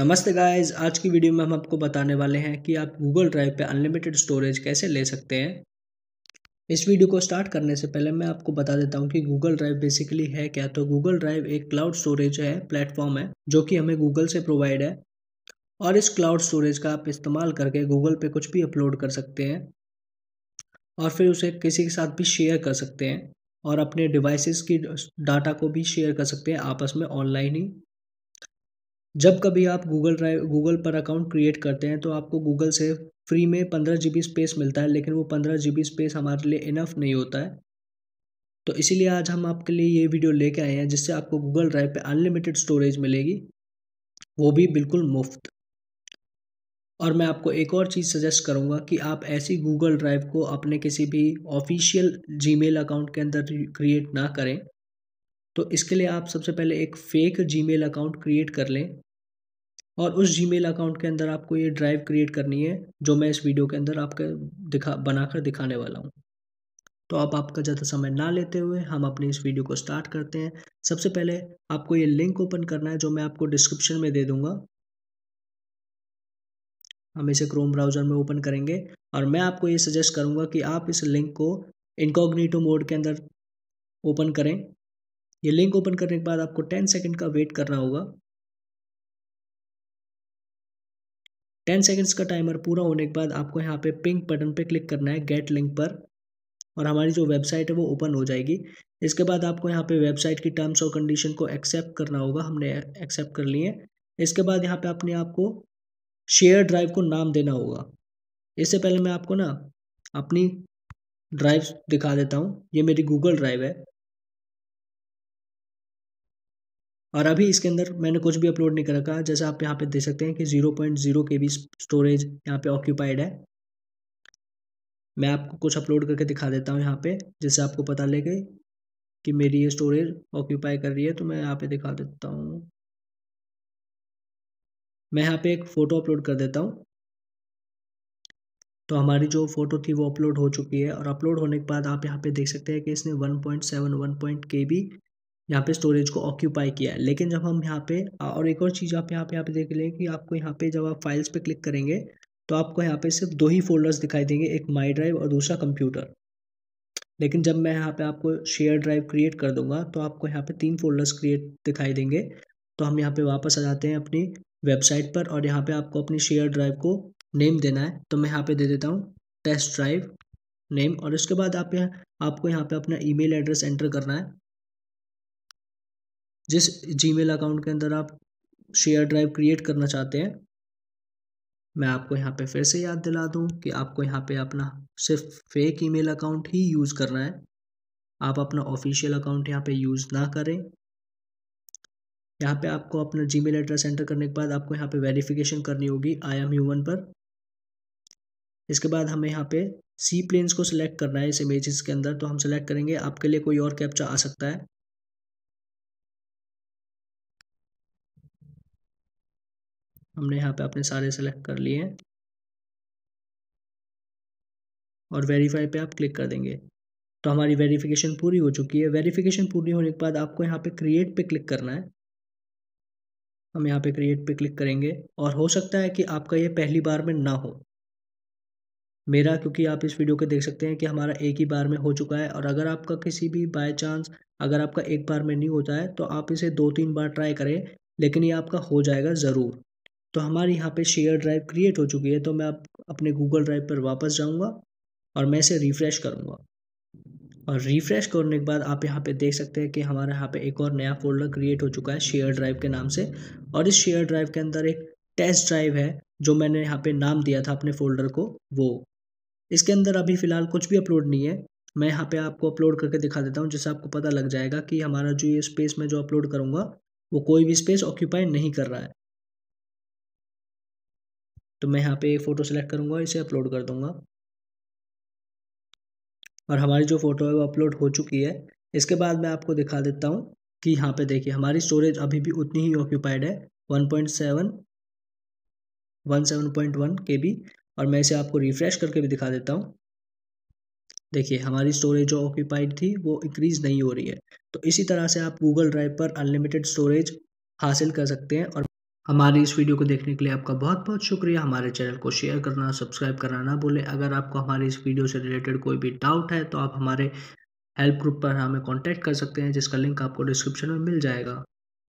नमस्ते गाइस आज की वीडियो में हम आपको बताने वाले हैं कि आप गूगल ड्राइव पे अनलिमिटेड स्टोरेज कैसे ले सकते हैं इस वीडियो को स्टार्ट करने से पहले मैं आपको बता देता हूं कि गूगल ड्राइव बेसिकली है क्या तो गूगल ड्राइव एक क्लाउड स्टोरेज है प्लेटफॉर्म है जो कि हमें गूगल से प्रोवाइड है और इस क्लाउड स्टोरेज का आप इस्तेमाल करके गूगल पर कुछ भी अपलोड कर सकते हैं और फिर उसे किसी के साथ भी शेयर कर सकते हैं और अपने डिवाइसेस की डाटा को भी शेयर कर सकते हैं आपस में ऑनलाइन ही जब कभी आप गूगल ड्राइव गूगल पर अकाउंट क्रिएट करते हैं तो आपको गूगल से फ्री में पंद्रह जी स्पेस मिलता है लेकिन वो पंद्रह जी स्पेस हमारे लिए इनफ नहीं होता है तो इसीलिए आज हम आपके लिए ये वीडियो लेके आए हैं जिससे आपको गूगल ड्राइव पे अनलिमिटेड स्टोरेज मिलेगी वो भी बिल्कुल मुफ्त और मैं आपको एक और चीज़ सजेस्ट करूँगा कि आप ऐसी गूगल ड्राइव को अपने किसी भी ऑफिशियल जी अकाउंट के अंदर क्रिएट ना करें तो इसके लिए आप सबसे पहले एक फ़ेक जी अकाउंट क्रिएट कर लें और उस जी अकाउंट के अंदर आपको ये ड्राइव क्रिएट करनी है जो मैं इस वीडियो के अंदर आपके दिखा बनाकर दिखाने वाला हूँ तो आप आपका ज़्यादा समय ना लेते हुए हम अपनी इस वीडियो को स्टार्ट करते हैं सबसे पहले आपको ये लिंक ओपन करना है जो मैं आपको डिस्क्रिप्शन में दे दूँगा हम इसे क्रोम ब्राउज़र में ओपन करेंगे और मैं आपको ये सजेस्ट करूँगा कि आप इस लिंक को इनकॉग्निटो मोड के अंदर ओपन करें ये लिंक ओपन करने के बाद आपको टेन सेकेंड का वेट करना होगा टेन सेकेंड्स का टाइमर पूरा होने के बाद आपको यहाँ पे पिंक बटन पे क्लिक करना है गेट लिंक पर और हमारी जो वेबसाइट है वो ओपन हो जाएगी इसके बाद आपको यहाँ पे वेबसाइट की टर्म्स और कंडीशन को एक्सेप्ट करना होगा हमने एक्सेप्ट कर लिए इसके बाद यहाँ पे अपने आपको शेयर ड्राइव को नाम देना होगा इससे पहले मैं आपको ना अपनी ड्राइव दिखा देता हूँ ये मेरी गूगल ड्राइव है और अभी इसके अंदर मैंने कुछ भी अपलोड नहीं कर रखा जैसे आप यहाँ पे देख सकते हैं कि zero point zero K B storage यहाँ पे ऑक्यूपाइड है मैं आपको कुछ अपलोड करके दिखा देता हूँ यहाँ पे जिससे आपको पता लगे कि मेरी ये स्टोरेज ऑक्यूपाई कर रही है तो मैं यहाँ पे दिखा देता हूँ मैं यहाँ पे एक फ़ोटो अपलोड कर देता हूँ तो हमारी जो फ़ोटो थी वो अपलोड हो चुकी है और अपलोड होने के बाद आप यहाँ पे देख सकते हैं कि इसने one point seven one point K B यहाँ पे स्टोरेज को ऑक्यूपाई किया है लेकिन जब हम यहाँ पे और एक और चीज़ आप यहाँ पे यहाँ पे देख लें कि आपको यहाँ पे जब आप फाइल्स पे क्लिक करेंगे तो आपको यहाँ पे सिर्फ दो ही फोल्डर्स दिखाई देंगे एक माई ड्राइव और दूसरा कंप्यूटर लेकिन जब मैं यहाँ पे आपको शेयर ड्राइव क्रिएट कर दूंगा तो आपको यहाँ पे तीन फोल्डर्स क्रिएट दिखाई देंगे तो हम यहाँ पे वापस आ जाते हैं अपनी वेबसाइट पर और यहाँ पे आपको अपनी शेयर ड्राइव को नेम देना है तो मैं यहाँ पे दे देता हूँ टेस्ट ड्राइव नेम और उसके बाद आप यहाँ आपको यहाँ पे अपना ईमेल एड्रेस एंटर करना है जिस जीमेल अकाउंट के अंदर आप शेयर ड्राइव क्रिएट करना चाहते हैं मैं आपको यहाँ पे फिर से याद दिला दूँ कि आपको यहाँ पे अपना सिर्फ फेक ईमेल अकाउंट ही यूज़ करना है आप अपना ऑफिशियल अकाउंट यहाँ पे यूज़ ना करें यहाँ पे आपको अपना जीमेल एड्रेस एंटर करने के बाद आपको यहाँ पे वेरिफिकेशन करनी होगी आई एम ह्यूमन पर इसके बाद हमें यहाँ पे सी प्लेन्स को सिलेक्ट करना है इस इमेजेस के अंदर तो हम सिलेक्ट करेंगे आपके लिए कोई और कैप्चा आ सकता है हमने यहाँ पे अपने सारे सेलेक्ट कर लिए हैं और वेरीफाई पे आप क्लिक कर देंगे तो हमारी वेरिफिकेशन पूरी हो चुकी है वेरिफिकेशन पूरी होने के बाद आपको यहाँ पे क्रिएट पे क्लिक करना है हम यहाँ पे क्रिएट पे क्लिक करेंगे और हो सकता है कि आपका ये पहली बार में ना हो मेरा क्योंकि आप इस वीडियो को देख सकते हैं कि हमारा एक ही बार में हो चुका है और अगर आपका किसी भी बाय चांस अगर आपका एक बार में नहीं होता है तो आप इसे दो तीन बार ट्राई करें लेकिन ये आपका हो जाएगा ज़रूर तो हमारे यहाँ पे शेयर ड्राइव क्रिएट हो चुकी है तो मैं आप अपने गूगल ड्राइव पर वापस जाऊँगा और मैं इसे रिफ़्रेश करूँगा और रिफ़्रेश करने के बाद आप यहाँ पे देख सकते हैं कि हमारे यहाँ पे एक और नया फोल्डर क्रिएट हो चुका है शेयर ड्राइव के नाम से और इस शेयर ड्राइव के अंदर एक टेस्ट ड्राइव है जो मैंने यहाँ पे नाम दिया था अपने फोल्डर को वो इसके अंदर अभी फ़िलहाल कुछ भी अपलोड नहीं है मैं यहाँ पे आपको अपलोड करके दिखा देता हूँ जिससे आपको पता लग जाएगा कि हमारा जो ये स्पेस में जो अपलोड करूँगा वो कोई भी स्पेस ऑक्यूपाई नहीं कर रहा है तो मैं यहाँ पे फ़ोटो सेलेक्ट करूँगा इसे अपलोड कर दूँगा और हमारी जो फ़ोटो है वो अपलोड हो चुकी है इसके बाद मैं आपको दिखा देता हूँ कि यहाँ पे देखिए हमारी स्टोरेज अभी भी उतनी ही ऑक्यूपाइड है one one point point seven seven one K B और मैं इसे आपको रिफ़्रेश करके भी दिखा देता हूँ देखिए हमारी स्टोरेज जो ऑक्यूपाइड थी वो इंक्रीज़ नहीं हो रही है तो इसी तरह से आप गूगल ड्राइव पर अनलिमिटेड स्टोरेज हासिल कर सकते हैं और हमारी इस वीडियो को देखने के लिए आपका बहुत बहुत शुक्रिया हमारे चैनल को शेयर करना सब्सक्राइब करना ना भूलें अगर आपको हमारी इस वीडियो से रिलेटेड कोई भी डाउट है तो आप हमारे हेल्प ग्रुप पर हमें कॉन्टैक्ट कर सकते हैं जिसका लिंक आपको डिस्क्रिप्शन में मिल जाएगा